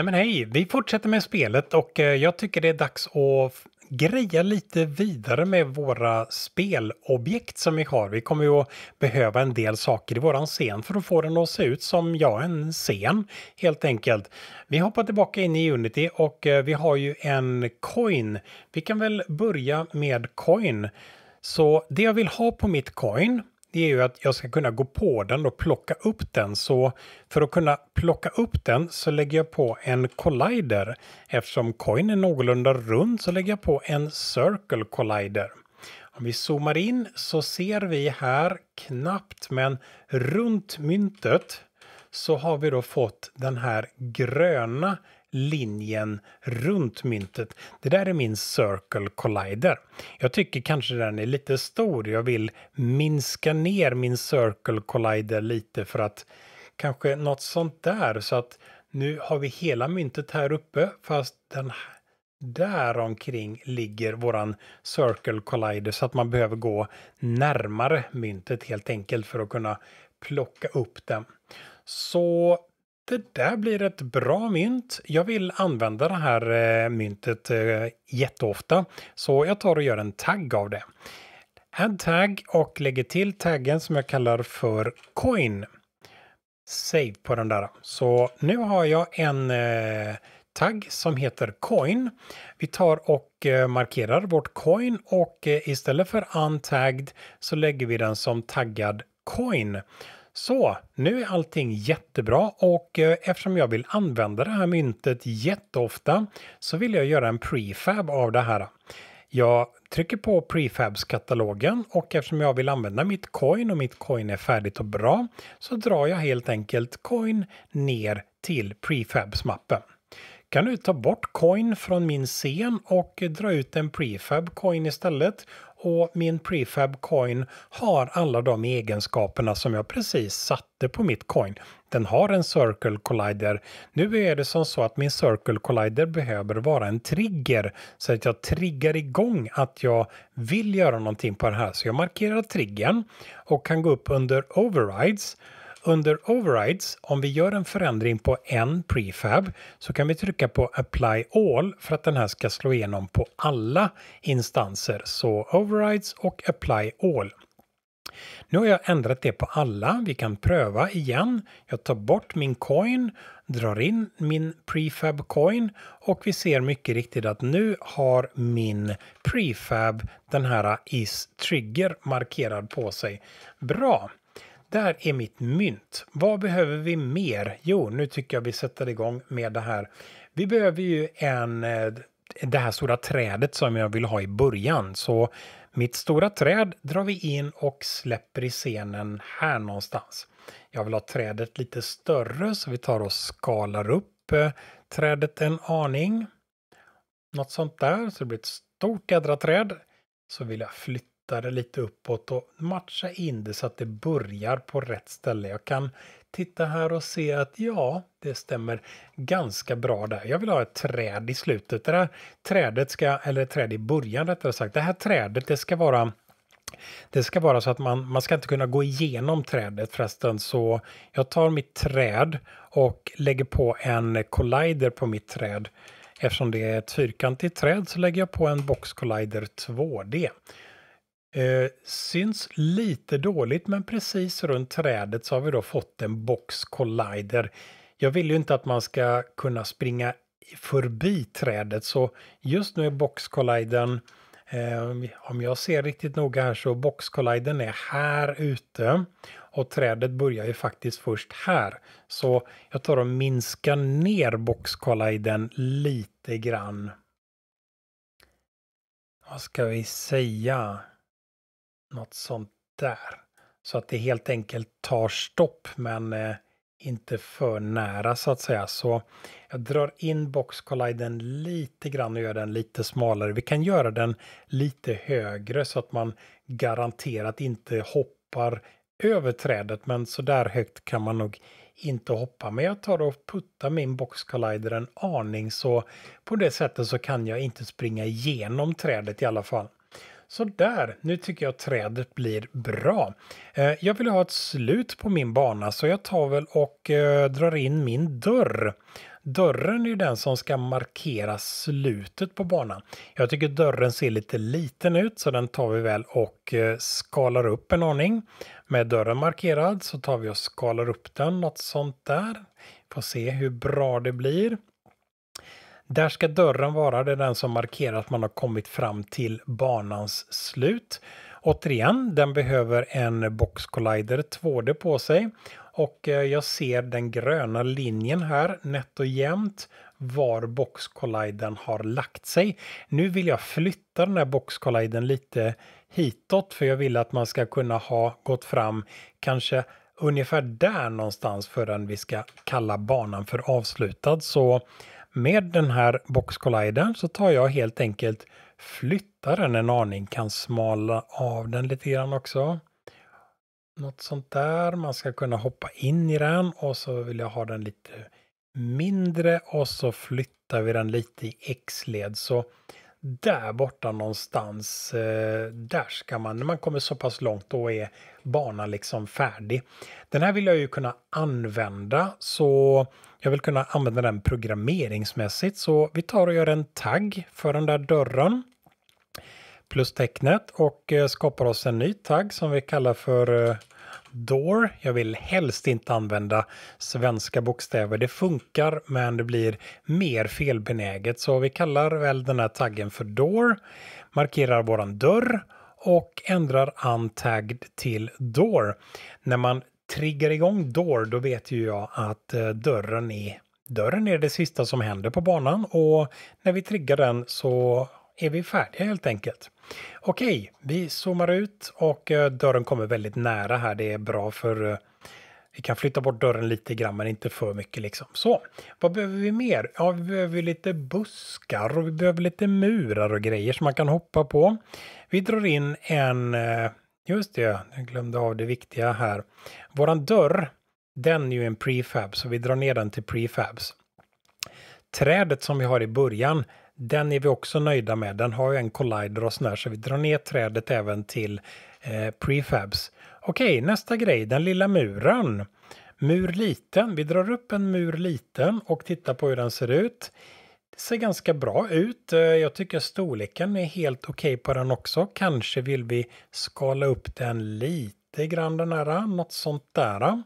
Nej men hej, vi fortsätter med spelet och eh, jag tycker det är dags att greja lite vidare med våra spelobjekt som vi har. Vi kommer ju att behöva en del saker i våran scen för att få den att se ut som, ja, en scen helt enkelt. Vi hoppar tillbaka in i Unity och eh, vi har ju en coin. Vi kan väl börja med coin. Så det jag vill ha på mitt coin det är ju att jag ska kunna gå på den och plocka upp den. Så för att kunna plocka upp den så lägger jag på en collider. Eftersom coin är någorlunda rund så lägger jag på en circle collider. Om vi zoomar in så ser vi här knappt men runt myntet så har vi då fått den här gröna linjen runt myntet. Det där är min Circle Collider. Jag tycker kanske den är lite stor. Jag vill minska ner min Circle Collider lite för att kanske något sånt där så att nu har vi hela myntet här uppe fast den där omkring ligger våran Circle Collider så att man behöver gå närmare myntet helt enkelt för att kunna plocka upp den. Så det där blir ett bra mynt. Jag vill använda det här eh, myntet eh, jätteofta, så jag tar och gör en tagg av det. Add tag och lägger till taggen som jag kallar för coin. Save på den där. Så nu har jag en eh, tagg som heter coin. Vi tar och markerar vårt coin och istället för untagged så lägger vi den som taggad coin. Så nu är allting jättebra och eh, eftersom jag vill använda det här myntet jätteofta så vill jag göra en prefab av det här. Jag trycker på prefabs-katalogen och eftersom jag vill använda mitt coin och mitt coin är färdigt och bra så drar jag helt enkelt coin ner till prefabs-mappen. Kan du ta bort coin från min scen och dra ut en prefab coin istället och min prefab coin har alla de egenskaperna som jag precis satte på mitt coin. Den har en circle collider. Nu är det som så att min circle collider behöver vara en trigger så att jag triggar igång att jag vill göra någonting på det här. Så jag markerar triggern och kan gå upp under overrides under Overrides, om vi gör en förändring på en prefab så kan vi trycka på Apply All för att den här ska slå igenom på alla instanser. Så Overrides och Apply All. Nu har jag ändrat det på alla. Vi kan pröva igen. Jag tar bort min coin, drar in min prefab coin och vi ser mycket riktigt att nu har min prefab den här is trigger markerad på sig. Bra! där är mitt mynt. Vad behöver vi mer? Jo, nu tycker jag vi sätter igång med det här. Vi behöver ju en, eh, det här stora trädet som jag vill ha i början. Så mitt stora träd drar vi in och släpper i scenen här någonstans. Jag vill ha trädet lite större så vi tar och skalar upp eh, trädet en aning. Något sånt där, så det blir ett stort jädra träd. Så vill jag flytta flytta det lite uppåt och matcha in det så att det börjar på rätt ställe. Jag kan titta här och se att ja, det stämmer ganska bra där. Jag vill ha ett träd i slutet. Det här trädet ska, eller ett träd i början rättare sagt. Det här trädet, det ska vara det ska vara så att man, man ska inte kunna gå igenom trädet förresten så jag tar mitt träd och lägger på en collider på mitt träd. Eftersom det är ett fyrkantigt träd så lägger jag på en box collider 2D. Eh, syns lite dåligt men precis runt trädet så har vi då fått en box collider. Jag vill ju inte att man ska kunna springa förbi trädet så just nu är box collidern eh, om jag ser riktigt noga här så box collidern är här ute och trädet börjar ju faktiskt först här. Så jag tar och minskar ner box collidern lite grann. Vad ska vi säga? Något sånt där. Så att det helt enkelt tar stopp men eh, inte för nära så att säga. Så jag drar in boxkolliden lite grann och gör den lite smalare. Vi kan göra den lite högre så att man garanterat inte hoppar över trädet. Men så där högt kan man nog inte hoppa. Men jag tar och puttar min boxkollider en aning så på det sättet så kan jag inte springa igenom trädet i alla fall. Så där, nu tycker jag trädet blir bra. Eh, jag vill ha ett slut på min bana så jag tar väl och eh, drar in min dörr. Dörren är ju den som ska markera slutet på banan. Jag tycker dörren ser lite liten ut så den tar vi väl och eh, skalar upp en aning. Med dörren markerad så tar vi och skalar upp den, något sånt där. Får se hur bra det blir. Där ska dörren vara, det är den som markerar att man har kommit fram till banans slut. Återigen, den behöver en Box Collider 2D på sig. Och eh, jag ser den gröna linjen här nätt och jämnt var Box Collidern har lagt sig. Nu vill jag flytta den här Box Collidern lite hitåt för jag vill att man ska kunna ha gått fram kanske ungefär där någonstans förrän vi ska kalla banan för avslutad. Så med den här box collidern så tar jag helt enkelt flyttar den en aning, kan smala av den lite grann också. Något sånt där. Man ska kunna hoppa in i den och så vill jag ha den lite mindre och så flyttar vi den lite i X-led. Så där borta någonstans, eh, där ska man, när man kommer så pass långt, då är banan liksom färdig. Den här vill jag ju kunna använda så jag vill kunna använda den programmeringsmässigt så vi tar och gör en tagg för den där dörren plus tecknet och eh, skapar oss en ny tagg som vi kallar för eh, Door. Jag vill helst inte använda svenska bokstäver. Det funkar, men det blir mer felbenäget. Så vi kallar väl den här taggen för Door, markerar våran dörr och ändrar untagged till Door. När man triggar igång Door, då vet ju jag att eh, dörren är, dörren är det sista som händer på banan och när vi triggar den så är vi färdiga helt enkelt. Okej, vi zoomar ut och eh, dörren kommer väldigt nära här. Det är bra för eh, vi kan flytta bort dörren lite grann men inte för mycket liksom. Så, vad behöver vi mer? Ja, vi behöver lite buskar och vi behöver lite murar och grejer som man kan hoppa på. Vi drar in en Just det, jag glömde av det viktiga här. Våran dörr, den är ju en prefab, så vi drar ner den till prefabs. Trädet som vi har i början, den är vi också nöjda med. Den har ju en collider och sådär, så vi drar ner trädet även till eh, prefabs. Okej, nästa grej, den lilla muren. Mur liten, vi drar upp en mur liten och tittar på hur den ser ut. Det ser ganska bra ut. Eh, jag tycker storleken är helt okej okay på den också. Kanske vill vi skala upp den lite grann den här, något sånt där.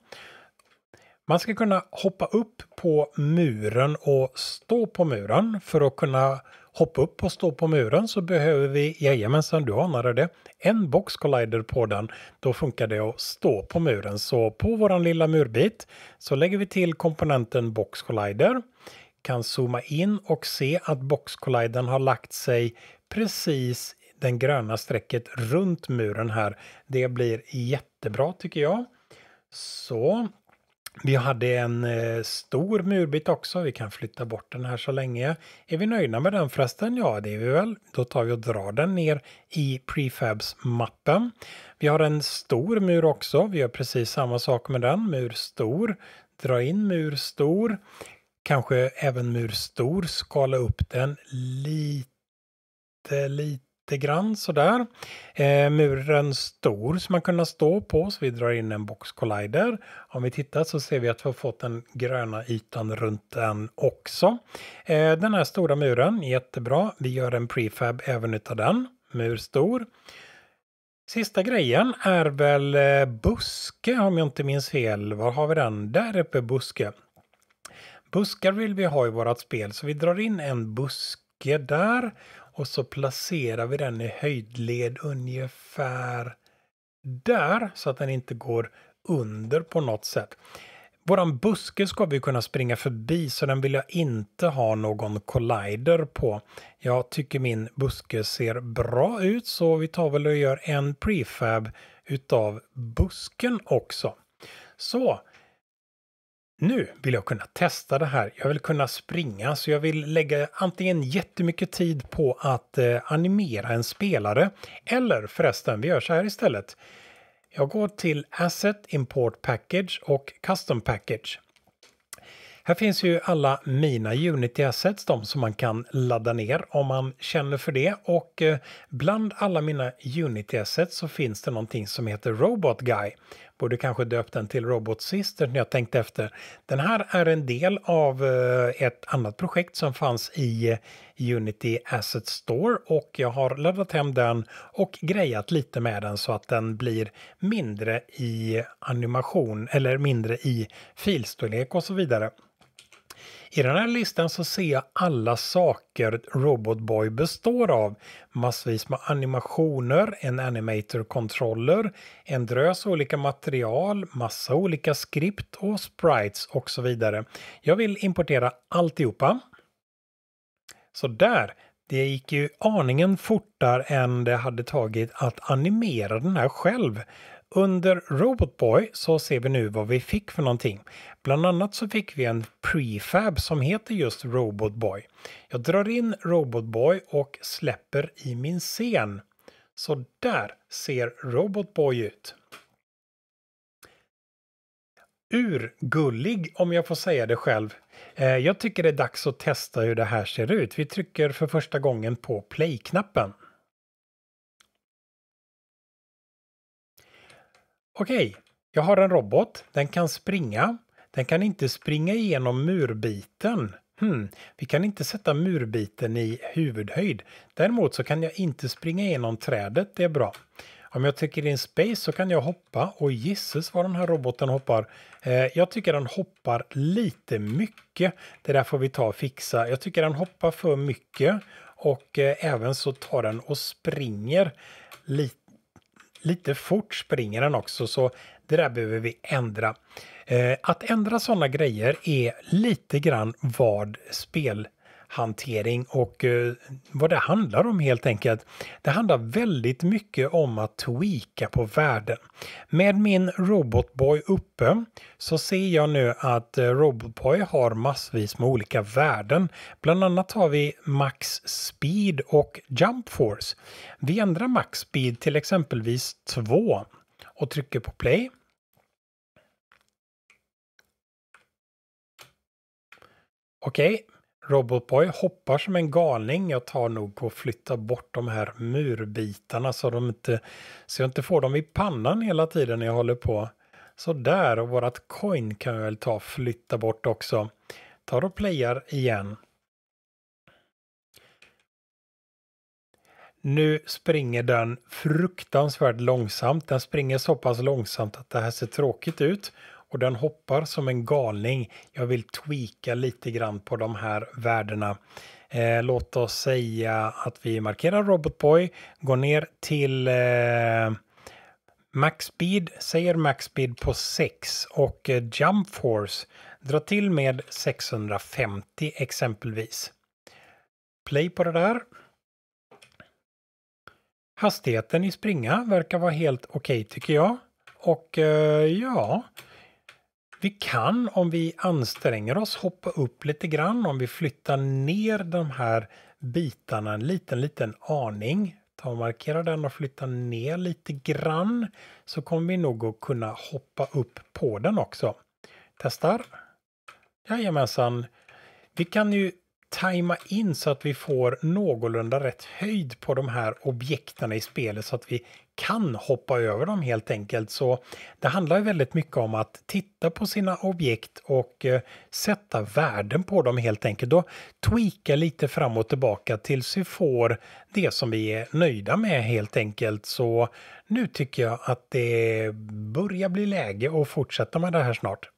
Man ska kunna hoppa upp på muren och stå på muren. För att kunna hoppa upp och stå på muren så behöver vi, jajamensan du anade det, en box collider på den. Då funkar det att stå på muren. Så på våran lilla murbit så lägger vi till komponenten box collider kan zooma in och se att boxkolliden har lagt sig precis den gröna strecket runt muren här. Det blir jättebra tycker jag. Så. Vi hade en eh, stor murbit också. Vi kan flytta bort den här så länge. Är vi nöjda med den förresten? Ja, det är vi väl. Då tar vi och drar den ner i prefabs-mappen. Vi har en stor mur också. Vi gör precis samma sak med den. Mur stor. Dra in mur stor kanske även mur stor, skala upp den lite, lite grann sådär. Eh, muren stor som man kunna stå på så vi drar in en box collider. Om vi tittar så ser vi att vi har fått den gröna ytan runt den också. Eh, den här stora muren, jättebra. Vi gör en prefab även utav den. Mur stor. Sista grejen är väl eh, buske om jag inte minns fel. Var har vi den? Där uppe buske. Buskar vill vi ha i vårt spel så vi drar in en buske där och så placerar vi den i höjdled ungefär där så att den inte går under på något sätt. Våran buske ska vi kunna springa förbi så den vill jag inte ha någon collider på. Jag tycker min buske ser bra ut så vi tar väl och gör en prefab utav busken också. Så nu vill jag kunna testa det här. Jag vill kunna springa så jag vill lägga antingen jättemycket tid på att eh, animera en spelare eller förresten, vi gör så här istället. Jag går till Asset Import Package och Custom Package. Här finns ju alla mina Unity Assets, de som man kan ladda ner om man känner för det. Och eh, bland alla mina Unity Assets så finns det någonting som heter Robot Guy borde kanske döpt den till Robot Sisters när jag tänkte efter. Den här är en del av eh, ett annat projekt som fanns i eh, Unity Asset Store och jag har laddat hem den och grejat lite med den så att den blir mindre i animation eller mindre i filstorlek och så vidare. I den här listan så ser jag alla saker Robotboy består av. Massvis med animationer, en animator-controller, en drös olika material, massa olika skript och sprites och så vidare. Jag vill importera alltihopa. Så där, det gick ju aningen fortare än det hade tagit att animera den här själv. Under Robotboy så ser vi nu vad vi fick för någonting. Bland annat så fick vi en prefab som heter just Robotboy. Jag drar in Robotboy och släpper i min scen. Så där ser Robotboy ut. Urgullig om jag får säga det själv. Eh, jag tycker det är dags att testa hur det här ser ut. Vi trycker för första gången på play-knappen. Okej, okay, jag har en robot. Den kan springa. Den kan inte springa igenom murbiten. Hmm, vi kan inte sätta murbiten i huvudhöjd. Däremot så kan jag inte springa igenom trädet, det är bra. Om jag trycker in space så kan jag hoppa och gisses vad den här roboten hoppar. Eh, jag tycker den hoppar lite mycket. Det där får vi ta och fixa. Jag tycker den hoppar för mycket och eh, även så tar den och springer lite lite fort springer den också så det där behöver vi ändra. Eh, att ändra sådana grejer är lite grann vad spel hantering och eh, vad det handlar om helt enkelt. Det handlar väldigt mycket om att tweaka på värden. Med min Robotboy uppe så ser jag nu att eh, Robotboy har massvis med olika värden. Bland annat har vi max speed och jump force. Vi ändrar max speed till exempelvis 2 och trycker på play. Okej, Robotboy hoppar som en galning. Jag tar nog och flyttar bort de här murbitarna så, de inte, så jag inte får dem i pannan hela tiden när jag håller på. Så där, och vårat coin kan jag väl ta och flytta bort också. Tar och playar igen. Nu springer den fruktansvärt långsamt. Den springer så pass långsamt att det här ser tråkigt ut och den hoppar som en galning. Jag vill tweaka lite grann på de här värdena. Eh, låt oss säga att vi markerar Robotboy, går ner till eh, Max Speed, säger Max Speed på 6 och eh, Jump Force dra till med 650 exempelvis. Play på det där. Hastigheten i springa verkar vara helt okej okay, tycker jag. Och eh, ja, vi kan om vi anstränger oss hoppa upp lite grann om vi flyttar ner de här bitarna en liten liten aning. Ta och markera den och flytta ner lite grann så kommer vi nog att kunna hoppa upp på den också. Testar. Jajamensan. Vi kan ju tajma in så att vi får någorlunda rätt höjd på de här objekten i spelet så att vi kan hoppa över dem helt enkelt. Så det handlar ju väldigt mycket om att titta på sina objekt och eh, sätta värden på dem helt enkelt Då tweaka lite fram och tillbaka tills vi får det som vi är nöjda med helt enkelt. Så nu tycker jag att det börjar bli läge att fortsätta med det här snart.